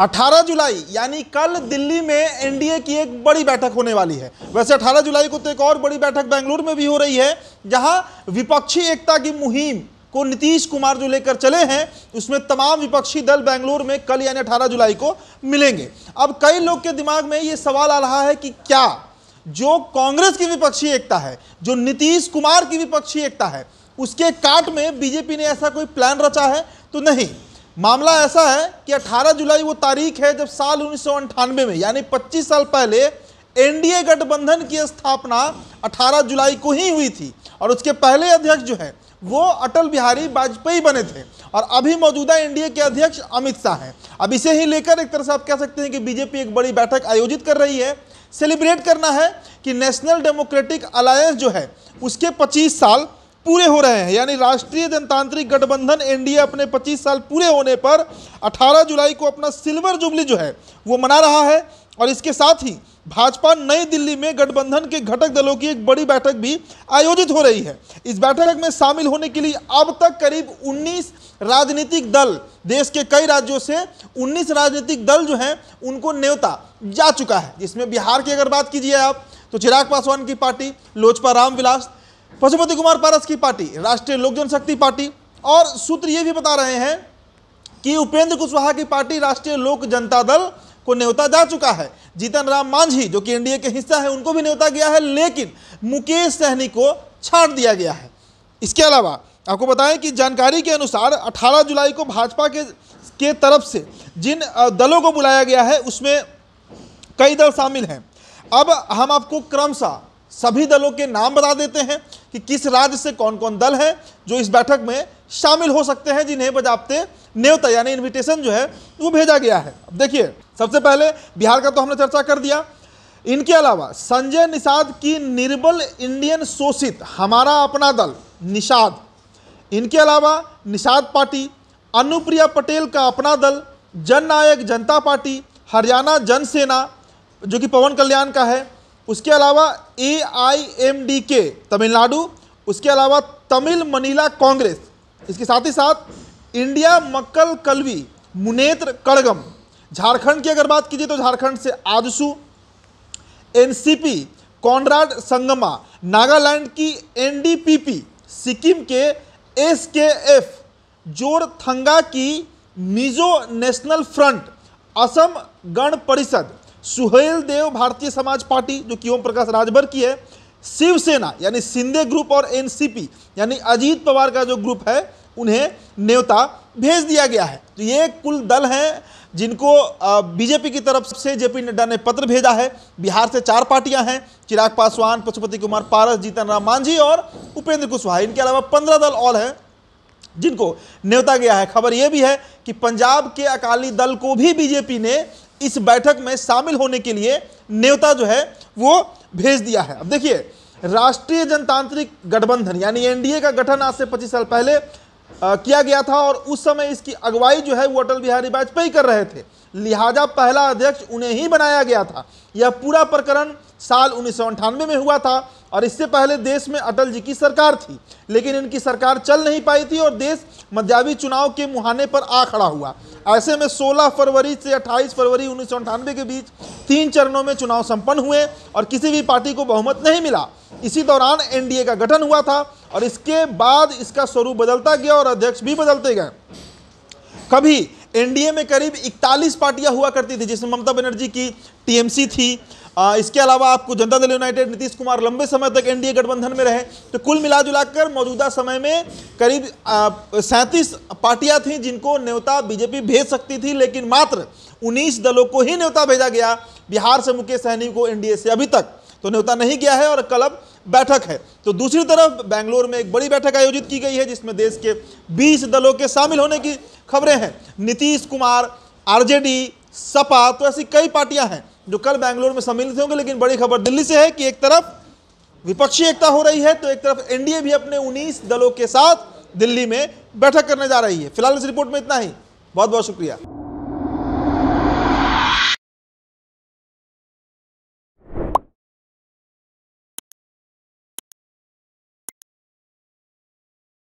18 जुलाई यानी कल दिल्ली में एनडीए की एक बड़ी बैठक होने वाली है वैसे 18 जुलाई को तो एक और बड़ी बैठक बेंगलुरु में भी हो रही है जहां विपक्षी एकता की मुहिम को नीतीश कुमार जो लेकर चले हैं उसमें तमाम विपक्षी दल बेंगलुरु में कल यानी 18 जुलाई को मिलेंगे अब कई लोग के दिमाग में ये सवाल आ रहा है कि क्या जो कांग्रेस की विपक्षी एकता है जो नीतीश कुमार की विपक्षी एकता है उसके काट में बीजेपी ने ऐसा कोई प्लान रचा है तो नहीं मामला ऐसा है कि 18 जुलाई वो तारीख है जब साल उन्नीस में यानी 25 साल पहले एनडीए गठबंधन की स्थापना 18 जुलाई को ही हुई थी और उसके पहले अध्यक्ष जो है वो अटल बिहारी वाजपेयी बने थे और अभी मौजूदा एनडीए के अध्यक्ष अमित शाह हैं अब इसे ही लेकर एक तरह से आप कह सकते हैं कि बीजेपी एक बड़ी बैठक आयोजित कर रही है सेलिब्रेट करना है कि नेशनल डेमोक्रेटिक अलायंस जो है उसके 25 साल पूरे हो रहे हैं यानी राष्ट्रीय जनतांत्रिक गठबंधन एनडीए अपने 25 साल पूरे होने पर 18 जुलाई को अपना सिल्वर जुबली जो है वो मना रहा है और इसके साथ ही भाजपा नई दिल्ली में गठबंधन के घटक दलों की एक बड़ी बैठक भी आयोजित हो रही है इस बैठक में शामिल होने के लिए अब तक करीब 19 राजनीतिक दल देश के कई राज्यों से 19 राजनीतिक दल जो हैं उनको न्योता जा चुका है जिसमें बिहार की अगर बात कीजिए आप तो चिराग पासवान की पार्टी लोजपा रामविलास पशुपति कुमार पारस की पार्टी राष्ट्रीय लोक जनशक्ति पार्टी और सूत्र ये भी बता रहे हैं कि उपेंद्र कुशवाहा की पार्टी राष्ट्रीय लोक जनता दल को न्योता जा चुका है जीतन राम मांझी जो कि एनडीए के हिस्सा है उनको भी न्योता गया है लेकिन मुकेश सहनी को छाट दिया गया है इसके अलावा आपको बताएं कि जानकारी के अनुसार 18 जुलाई को भाजपा के के तरफ से जिन दलों को बुलाया गया है उसमें कई दल शामिल हैं अब हम आपको क्रमशः सभी दलों के नाम बता देते हैं कि किस राज्य से कौन कौन दल है जो इस बैठक में शामिल हो सकते हैं जिन्हें बजाबते न्योता यानी इन्विटेशन जो है वो भेजा गया है अब देखिए सबसे पहले बिहार का तो हमने चर्चा कर दिया इनके अलावा संजय निषाद की निर्बल इंडियन शोषित हमारा अपना दल निषाद इनके अलावा निषाद पार्टी अनुप्रिया पटेल का अपना दल जननायक जनता पार्टी हरियाणा जनसेना जो कि पवन कल्याण का है उसके अलावा ए आई एम डी के तमिलनाडु उसके अलावा तमिल मनीला कांग्रेस इसके साथ ही साथ इंडिया मक्कल कलवी मुनेत्र कड़गम झारखंड की अगर बात कीजिए तो झारखंड से C NCP Conrad Sangma Nagaland की एनडीपीपी सिक्किम के एसकेएफ जोरथंगा की मिजो नेशनल फ्रंट असम गण परिषद सुहेल देव भारतीय समाज पार्टी जो कि ओम प्रकाश राजभर की है शिवसेना यानी सिंधे ग्रुप और एनसीपी यानी अजीत पवार का जो ग्रुप है उन्हें नेवता भेज दिया गया है तो ये कुल दल हैं जिनको बीजेपी की तरफ से जेपी नड्डा ने पत्र भेजा है बिहार से चार पार्टियां हैं चिराग पासवान पशुपति कुमार पारस जीतन राम मांझी और उपेंद्र कुशवाहा इनके अलावा पंद्रह दल और हैं जिनको न्योता गया है खबर यह भी है कि पंजाब के अकाली दल को भी बीजेपी ने इस बैठक में शामिल होने के लिए नेता जो है वो भेज दिया है अब देखिए राष्ट्रीय जनतांत्रिक गठबंधन यानी एनडीए का गठन आज से 25 साल पहले आ, किया गया था और उस समय इसकी अगुवाई जो है वो अटल बिहारी वाजपेयी कर रहे थे लिहाजा पहला अध्यक्ष उन्हें ही बनाया गया था यह पूरा प्रकरण साल उन्नीस में हुआ था और इससे पहले देश में अटल जी की सरकार थी लेकिन इनकी सरकार चल नहीं पाई थी और देश मध्यावी चुनाव के मुहाने पर आ खड़ा हुआ ऐसे में 16 फरवरी से 28 फरवरी उन्नीस के बीच तीन चरणों में चुनाव संपन्न हुए और किसी भी पार्टी को बहुमत नहीं मिला इसी दौरान एनडीए का गठन हुआ था और इसके बाद इसका स्वरूप बदलता गया और अध्यक्ष भी बदलते गए कभी एनडीए में करीब 41 पार्टियां हुआ करती थी जिसमें ममता बनर्जी की टीएमसी थी आ, इसके अलावा आपको जनता दल यूनाइटेड नीतीश कुमार लंबे समय तक एनडीए गठबंधन में रहे तो कुल मिला जुलाकर मौजूदा समय में करीब सैंतीस पार्टियां थीं जिनको न्योता बीजेपी भेज सकती थी लेकिन मात्र उन्नीस दलों को ही न्योता भेजा गया बिहार से मुकेश सहनी को एनडीए से अभी तक तो न्योता नहीं गया है और कल अब बैठक है तो दूसरी तरफ बैंगलोर में एक बड़ी बैठक आयोजित की गई है जिसमें देश के बीस दलों के शामिल होने की खबरें हैं नीतीश कुमार आरजेडी सपा तो ऐसी कई पार्टियां हैं जो कल बैंगलोर में सम्मिलित होंगे लेकिन बड़ी खबर दिल्ली से है कि एक तरफ विपक्षी एकता हो रही है तो एक तरफ एनडीए भी अपने 19 दलों के साथ दिल्ली में बैठक करने जा रही है फिलहाल इस रिपोर्ट में इतना ही बहुत बहुत शुक्रिया